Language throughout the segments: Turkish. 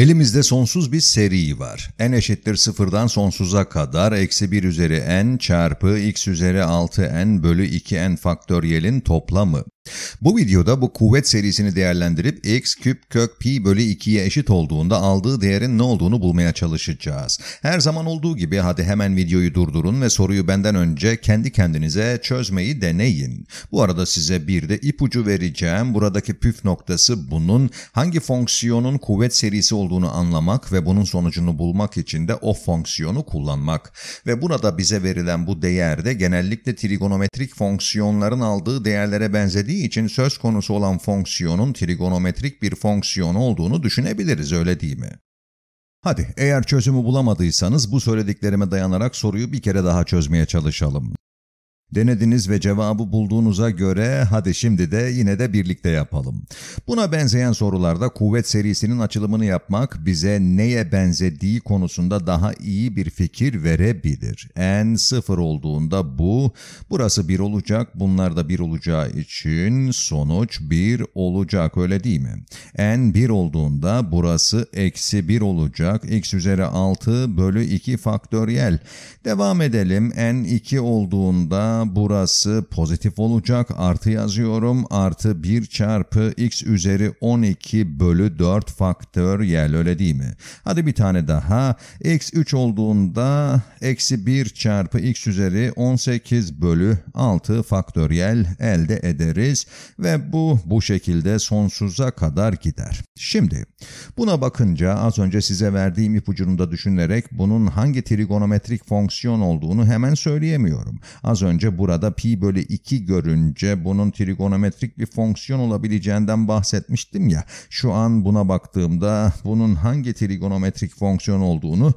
Elimizde sonsuz bir seri var. n eşittir sıfırdan sonsuza kadar eksi 1 üzeri n çarpı x üzeri 6n bölü 2n faktöriyelin toplamı. Bu videoda bu kuvvet serisini değerlendirip x küp kök pi bölü 2'ye eşit olduğunda aldığı değerin ne olduğunu bulmaya çalışacağız. Her zaman olduğu gibi hadi hemen videoyu durdurun ve soruyu benden önce kendi kendinize çözmeyi deneyin. Bu arada size bir de ipucu vereceğim. Buradaki püf noktası bunun hangi fonksiyonun kuvvet serisi olduğunu anlamak ve bunun sonucunu bulmak için de o fonksiyonu kullanmak. Ve burada bize verilen bu değer de genellikle trigonometrik fonksiyonların aldığı değerlere benzediği edildiği için söz konusu olan fonksiyonun trigonometrik bir fonksiyon olduğunu düşünebiliriz öyle değil mi? Hadi eğer çözümü bulamadıysanız bu söylediklerime dayanarak soruyu bir kere daha çözmeye çalışalım. Denediniz ve cevabı bulduğunuza göre hadi şimdi de yine de birlikte yapalım. Buna benzeyen sorularda kuvvet serisinin açılımını yapmak bize neye benzediği konusunda daha iyi bir fikir verebilir. N sıfır olduğunda bu, burası bir olacak, bunlar da bir olacağı için sonuç bir olacak öyle değil mi? N bir olduğunda burası eksi bir olacak, x üzeri 6 bölü 2 faktöriyel. Devam edelim, N 2 olduğunda burası pozitif olacak. Artı yazıyorum. Artı 1 çarpı x üzeri 12 bölü 4 faktöriyel öyle değil mi? Hadi bir tane daha. x 3 olduğunda eksi 1 çarpı x üzeri 18 bölü 6 faktöriyel elde ederiz. Ve bu bu şekilde sonsuza kadar gider. Şimdi buna bakınca az önce size verdiğim ipucunu da düşünerek bunun hangi trigonometrik fonksiyon olduğunu hemen söyleyemiyorum. Az önce Ayrıca burada pi bölü 2 görünce bunun trigonometrik bir fonksiyon olabileceğinden bahsetmiştim ya. Şu an buna baktığımda bunun hangi trigonometrik fonksiyon olduğunu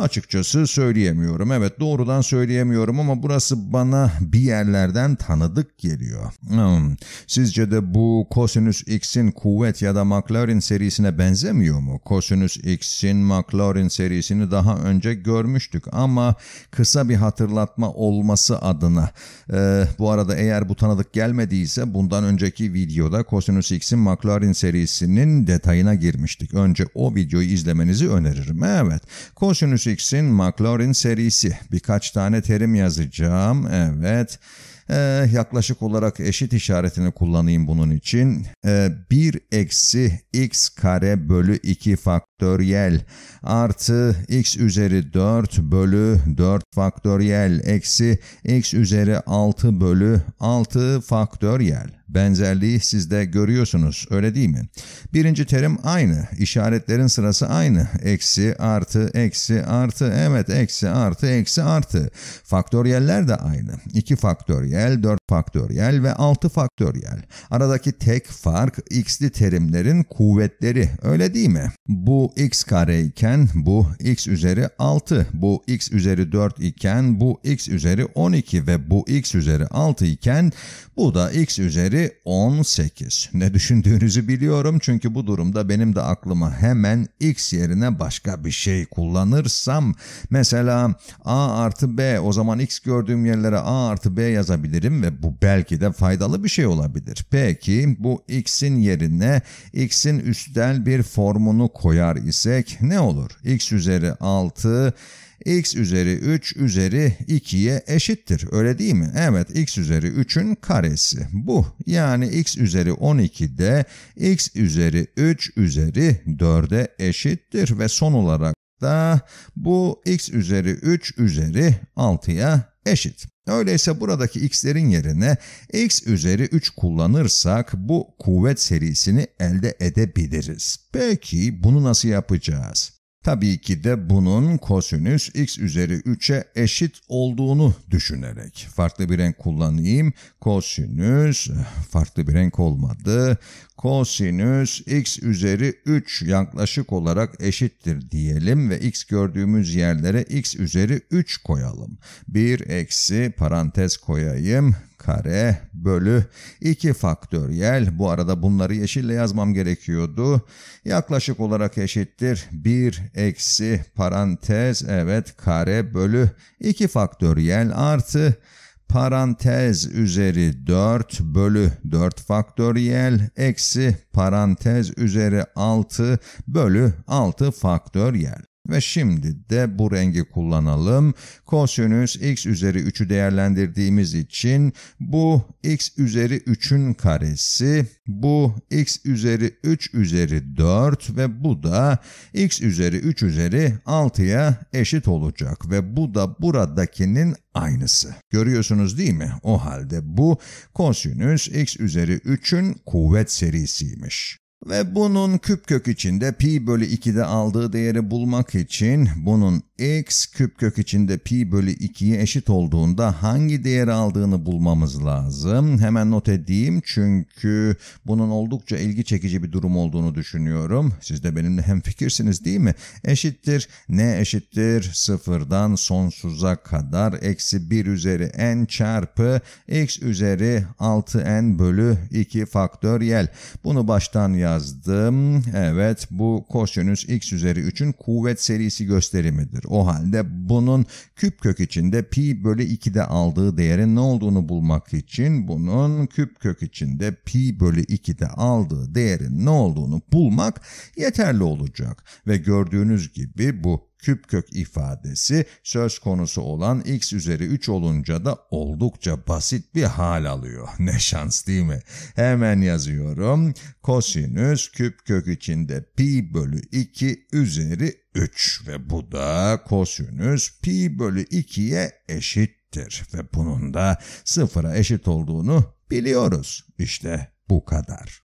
Açıkçası söyleyemiyorum. Evet doğrudan söyleyemiyorum ama burası bana bir yerlerden tanıdık geliyor. Hmm. Sizce de bu Cosinus X'in kuvvet ya da McLaren serisine benzemiyor mu? Cosinus X'in McLaren serisini daha önce görmüştük ama kısa bir hatırlatma olması adına. Ee, bu arada eğer bu tanıdık gelmediyse bundan önceki videoda Cosinus X'in McLaren serisinin detayına girmiştik. Önce o videoyu izlemenizi öneririm. Evet Cosinus Fix'in McLaren serisi. Birkaç tane terim yazacağım. Evet. Ee, yaklaşık olarak eşit işaretini kullanayım bunun için. Ee, 1 eksi x kare bölü 2 faktöriyel faktöriyel artı x üzeri 4 bölü 4 faktöriyel eksi x üzeri 6 bölü 6 faktöriyel. Benzerliği siz de görüyorsunuz öyle değil mi? Birinci terim aynı. işaretlerin sırası aynı. Eksi, artı, eksi, artı, evet eksi, artı, eksi, artı. Faktöriyeller de aynı. 2 faktöriyel, 4 faktöriyel ve 6 faktöriyel. Aradaki tek fark x'li terimlerin kuvvetleri öyle değil mi? Bu bu x kare iken bu x üzeri 6, bu x üzeri 4 iken bu x üzeri 12 ve bu x üzeri 6 iken bu da x üzeri 18. Ne düşündüğünüzü biliyorum çünkü bu durumda benim de aklıma hemen x yerine başka bir şey kullanırsam mesela a artı b o zaman x gördüğüm yerlere a artı b yazabilirim ve bu belki de faydalı bir şey olabilir. Peki bu x'in yerine x'in üstel bir formunu koyar isek ne olur? x üzeri 6 x üzeri 3 üzeri 2'ye eşittir. Öyle değil mi? Evet x üzeri 3'ün karesi bu. Yani x üzeri 12 de x üzeri 3 üzeri 4'e eşittir. Ve son olarak da bu x üzeri 3 üzeri 6'ya eşit. Öyleyse buradaki x'lerin yerine x üzeri 3 kullanırsak bu kuvvet serisini elde edebiliriz. Peki bunu nasıl yapacağız? Tabii ki de bunun kosinüs x üzeri 3'e eşit olduğunu düşünerek. Farklı bir renk kullanayım. Kosinüs, farklı bir renk olmadı. Kosinüs x üzeri 3 yaklaşık olarak eşittir diyelim ve x gördüğümüz yerlere x üzeri 3 koyalım. 1 eksi parantez koyayım kare bölü 2 faktöriyel bu arada bunları yeşille yazmam gerekiyordu yaklaşık olarak eşittir 1 eksi parantez evet kare bölü 2 faktöriyel artı parantez üzeri 4 bölü 4 faktöriyel eksi parantez üzeri 6 bölü 6 faktöriyel. Ve şimdi de bu rengi kullanalım. Kosinüs x üzeri 3'ü değerlendirdiğimiz için bu x üzeri 3'ün karesi, bu x üzeri 3 üzeri 4 ve bu da x üzeri 3 üzeri 6'ya eşit olacak. Ve bu da buradakinin aynısı. Görüyorsunuz değil mi? O halde bu kosinüs x üzeri 3'ün kuvvet serisiymiş. Ve bunun küp kök içinde pi bölü 2'de aldığı değeri bulmak için bunun x küp kök içinde pi bölü 2'ye eşit olduğunda hangi değeri aldığını bulmamız lazım. Hemen not edeyim çünkü bunun oldukça ilgi çekici bir durum olduğunu düşünüyorum. Siz de benimle hemfikirsiniz değil mi? Eşittir ne eşittir sıfırdan sonsuza kadar eksi 1 üzeri n çarpı x üzeri 6n bölü 2 faktöriyel. Bunu baştan yaz yazdım. Evet bu kosinüs x üzeri 3'ün kuvvet serisi gösterimidir. O halde bunun küp kök içinde pi bölü 2'de aldığı değerin ne olduğunu bulmak için bunun küp kök içinde pi bölü 2'de aldığı değerin ne olduğunu bulmak yeterli olacak. Ve gördüğünüz gibi bu kök ifadesi söz konusu olan x üzeri 3 olunca da oldukça basit bir hal alıyor. Ne şans değil mi? Hemen yazıyorum. Kosinüs kök içinde pi bölü 2 üzeri 3 ve bu da kosinüs pi bölü 2'ye eşittir ve bunun da sıfıra eşit olduğunu biliyoruz. İşte bu kadar.